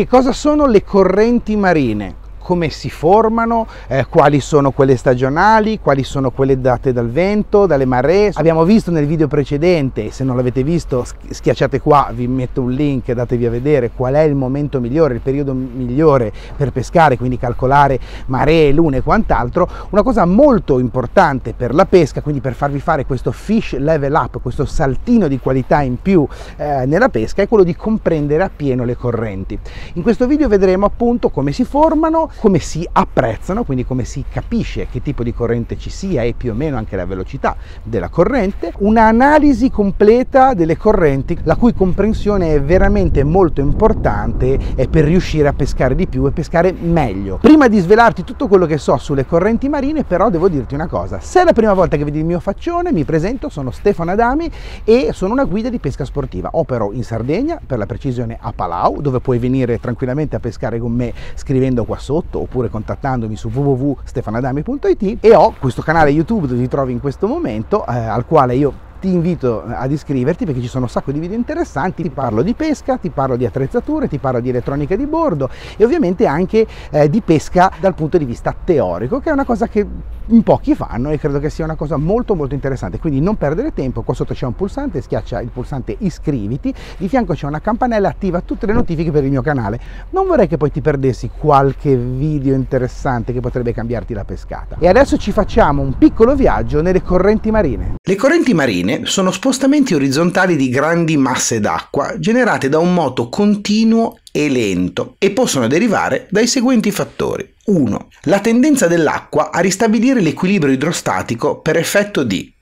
Che cosa sono le correnti marine? come si formano, eh, quali sono quelle stagionali, quali sono quelle date dal vento, dalle maree. Abbiamo visto nel video precedente, se non l'avete visto schiacciate qua, vi metto un link, e datevi a vedere qual è il momento migliore, il periodo migliore per pescare, quindi calcolare maree, lune e quant'altro. Una cosa molto importante per la pesca, quindi per farvi fare questo fish level up, questo saltino di qualità in più eh, nella pesca, è quello di comprendere appieno le correnti. In questo video vedremo appunto come si formano come si apprezzano, quindi come si capisce che tipo di corrente ci sia e più o meno anche la velocità della corrente, un'analisi completa delle correnti, la cui comprensione è veramente molto importante per riuscire a pescare di più e pescare meglio. Prima di svelarti tutto quello che so sulle correnti marine, però devo dirti una cosa, se è la prima volta che vedi il mio faccione, mi presento, sono Stefano Adami e sono una guida di pesca sportiva. Opero in Sardegna, per la precisione a Palau, dove puoi venire tranquillamente a pescare con me scrivendo qua sotto diretto oppure contattandomi su www.stefanadami.it e ho questo canale YouTube dove ti trovi in questo momento eh, al quale io ti invito ad iscriverti perché ci sono un sacco di video interessanti, ti parlo di pesca, ti parlo di attrezzature, ti parlo di elettronica di bordo e ovviamente anche eh, di pesca dal punto di vista teorico, che è una cosa che in pochi fanno e credo che sia una cosa molto molto interessante, quindi non perdere tempo, qua sotto c'è un pulsante, schiaccia il pulsante iscriviti, di fianco c'è una campanella, attiva tutte le notifiche per il mio canale. Non vorrei che poi ti perdessi qualche video interessante che potrebbe cambiarti la pescata. E adesso ci facciamo un piccolo viaggio nelle correnti marine. Le correnti marine alcune sono spostamenti orizzontali di grandi masse d'acqua generate da un moto continuo e lento e possono derivare dai seguenti fattori. 1. La tendenza dell'acqua a ristabilire l'equilibrio idrostatico per effetto di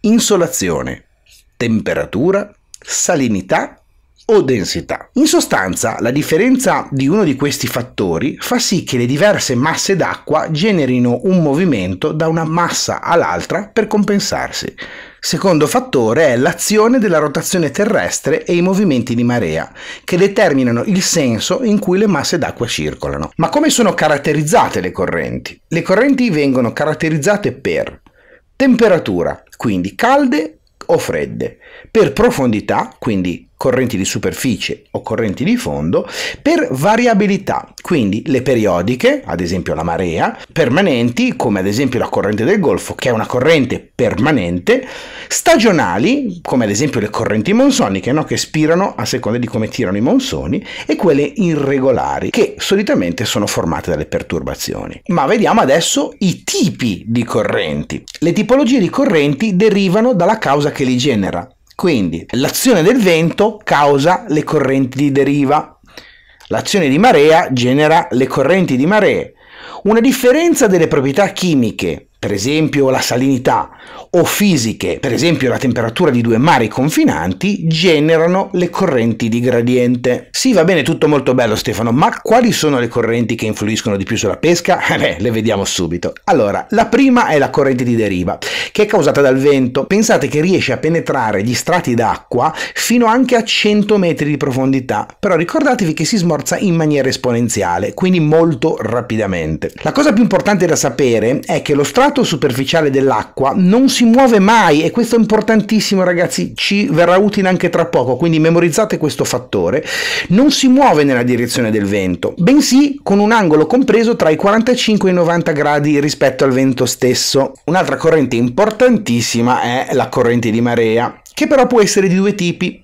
insolazione, temperatura, salinità o densità. In sostanza, la differenza di uno di questi fattori fa sì che le diverse masse d'acqua generino un movimento da una massa all'altra per compensarsi. Secondo fattore è l'azione della rotazione terrestre e i movimenti di marea, che determinano il senso in cui le masse d'acqua circolano. Ma come sono caratterizzate le correnti? Le correnti vengono caratterizzate per temperatura, quindi calde o fredde, per profondità, quindi correnti di superficie o correnti di fondo, per variabilità, quindi le periodiche, ad esempio la marea, permanenti, come ad esempio la corrente del Golfo, che è una corrente permanente, stagionali, come ad esempio le correnti monsoniche, no? che spirano a seconda di come tirano i monsoni, e quelle irregolari, che solitamente sono formate dalle perturbazioni. Ma vediamo adesso i tipi di correnti. Le tipologie di correnti derivano dalla causa che li genera, quindi l'azione del vento causa le correnti di deriva, l'azione di marea genera le correnti di maree. Una differenza delle proprietà chimiche per esempio la salinità, o fisiche, per esempio la temperatura di due mari confinanti, generano le correnti di gradiente. Sì, va bene, tutto molto bello Stefano, ma quali sono le correnti che influiscono di più sulla pesca? Beh, le vediamo subito. Allora, la prima è la corrente di deriva, che è causata dal vento. Pensate che riesce a penetrare gli strati d'acqua fino anche a 100 metri di profondità, però ricordatevi che si smorza in maniera esponenziale, quindi molto rapidamente. La cosa più importante da sapere è che lo strato strato superficiale dell'acqua non si muove mai e questo è importantissimo ragazzi, ci verrà utile anche tra poco, quindi memorizzate questo fattore, non si muove nella direzione del vento, bensì con un angolo compreso tra i 45 e i 90 gradi rispetto al vento stesso. Un'altra corrente importantissima è la corrente di marea, che però può essere di due tipi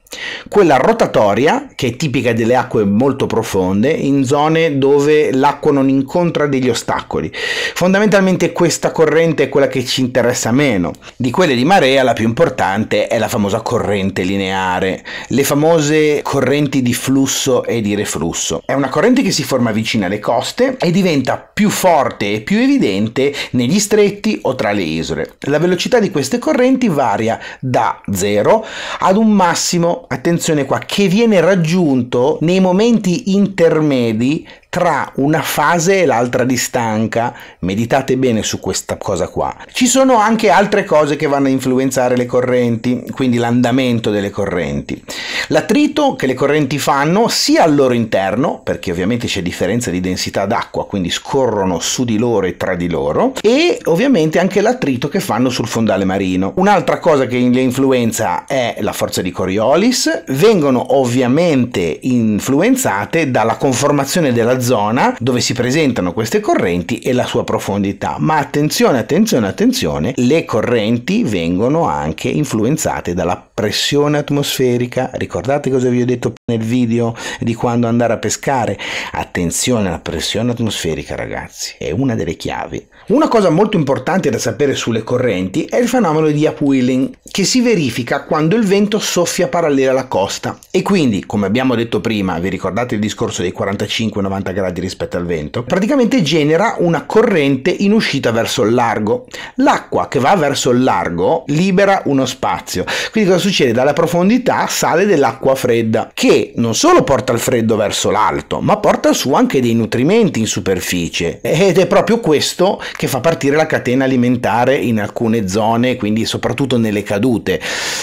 quella rotatoria, che è tipica delle acque molto profonde, in zone dove l'acqua non incontra degli ostacoli. Fondamentalmente questa corrente è quella che ci interessa meno. Di quelle di marea la più importante è la famosa corrente lineare, le famose correnti di flusso e di reflusso. È una corrente che si forma vicino alle coste e diventa più forte e più evidente negli stretti o tra le isole. La velocità di queste correnti varia da 0 ad un massimo attenzione qua, che viene raggiunto nei momenti intermedi tra una fase e l'altra di stanca. Meditate bene su questa cosa qua. Ci sono anche altre cose che vanno a influenzare le correnti, quindi l'andamento delle correnti. L'attrito che le correnti fanno sia al loro interno, perché ovviamente c'è differenza di densità d'acqua, quindi scorrono su di loro e tra di loro, e ovviamente anche l'attrito che fanno sul fondale marino. Un'altra cosa che le influenza è la forza di Coriolis, vengono ovviamente influenzate dalla conformazione della zona dove si presentano queste correnti e la sua profondità. Ma attenzione, attenzione, attenzione, le correnti vengono anche influenzate dalla pressione atmosferica. Ricordate cosa vi ho detto nel video di quando andare a pescare? Attenzione alla pressione atmosferica, ragazzi, è una delle chiavi. Una cosa molto importante da sapere sulle correnti è il fenomeno di upwilling, che si verifica quando il vento soffia parallelo alla costa. E quindi, come abbiamo detto prima, vi ricordate il discorso dei 45-90 90 gradi rispetto al vento, praticamente genera una corrente in uscita verso il largo. L'acqua che va verso il largo libera uno spazio. Quindi cosa succede? Dalla profondità sale dell'acqua fredda che non solo porta il freddo verso l'alto, ma porta su anche dei nutrimenti in superficie ed è proprio questo che fa partire la catena alimentare in alcune zone, quindi soprattutto nelle cadute.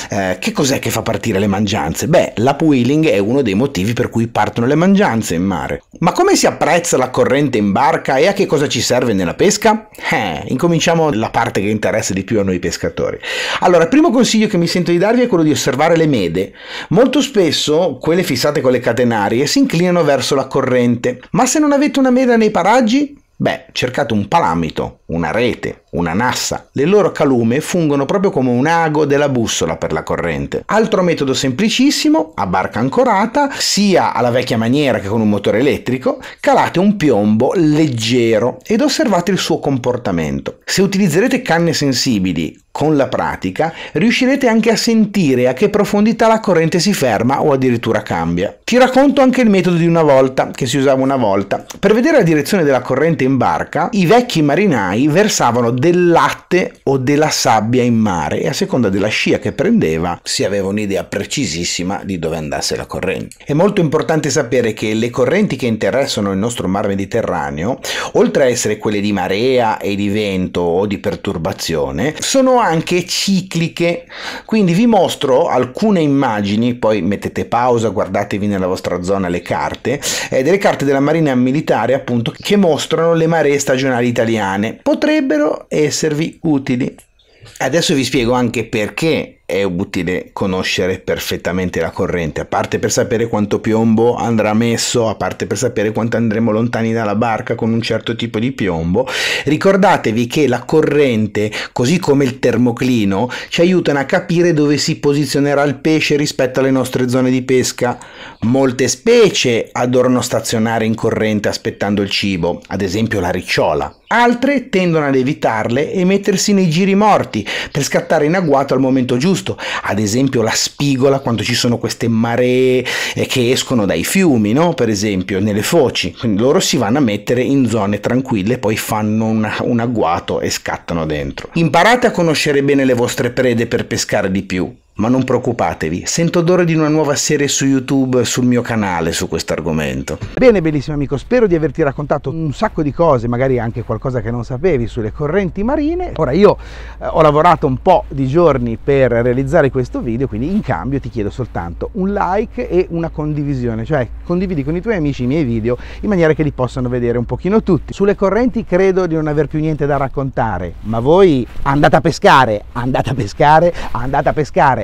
Eh, che cos'è che fa partire le mangianze? Beh, l'upwheeling è uno dei motivi per cui partono le mangianze in mare. Ma come si apprezza la corrente in barca e a che cosa ci serve nella pesca? Eh, incominciamo la parte che interessa di più a noi pescatori. Allora, il primo consiglio che mi sento di darvi è quello di osservare le mede. Molto spesso quelle fissate con le catenarie si inclinano verso la corrente, ma se non avete una meda nei paraggi, beh, cercate un palamito una rete, una nassa. Le loro calume fungono proprio come un ago della bussola per la corrente. Altro metodo semplicissimo, a barca ancorata, sia alla vecchia maniera che con un motore elettrico, calate un piombo leggero ed osservate il suo comportamento. Se utilizzerete canne sensibili con la pratica riuscirete anche a sentire a che profondità la corrente si ferma o addirittura cambia. Ti racconto anche il metodo di una volta, che si usava una volta. Per vedere la direzione della corrente in barca, i vecchi marinai marinai versavano del latte o della sabbia in mare e a seconda della scia che prendeva si aveva un'idea precisissima di dove andasse la corrente. È molto importante sapere che le correnti che interessano il nostro mar Mediterraneo, oltre a essere quelle di marea e di vento o di perturbazione, sono anche cicliche. Quindi vi mostro alcune immagini, poi mettete pausa, guardatevi nella vostra zona le carte, eh, delle carte della Marina Militare appunto che mostrano le maree stagionali italiane potrebbero esservi utili. Adesso vi spiego anche perché è utile conoscere perfettamente la corrente, a parte per sapere quanto piombo andrà messo, a parte per sapere quanto andremo lontani dalla barca con un certo tipo di piombo. Ricordatevi che la corrente, così come il termoclino, ci aiutano a capire dove si posizionerà il pesce rispetto alle nostre zone di pesca. Molte specie adorano stazionare in corrente aspettando il cibo, ad esempio la ricciola. Altre tendono ad evitarle e mettersi nei giri morti per scattare in agguato al momento giusto giusto, ad esempio la spigola quando ci sono queste maree eh, che escono dai fiumi, no? per esempio nelle foci, quindi loro si vanno a mettere in zone tranquille, poi fanno una, un agguato e scattano dentro. Imparate a conoscere bene le vostre prede per pescare di più. Ma non preoccupatevi, sento odore di una nuova serie su YouTube sul mio canale su questo argomento. Bene, bellissimo amico, spero di averti raccontato un sacco di cose, magari anche qualcosa che non sapevi sulle correnti marine. Ora io eh, ho lavorato un po' di giorni per realizzare questo video, quindi in cambio ti chiedo soltanto un like e una condivisione, cioè condividi con i tuoi amici i miei video in maniera che li possano vedere un pochino tutti. Sulle correnti credo di non aver più niente da raccontare, ma voi andate a pescare, andate a pescare, andate a pescare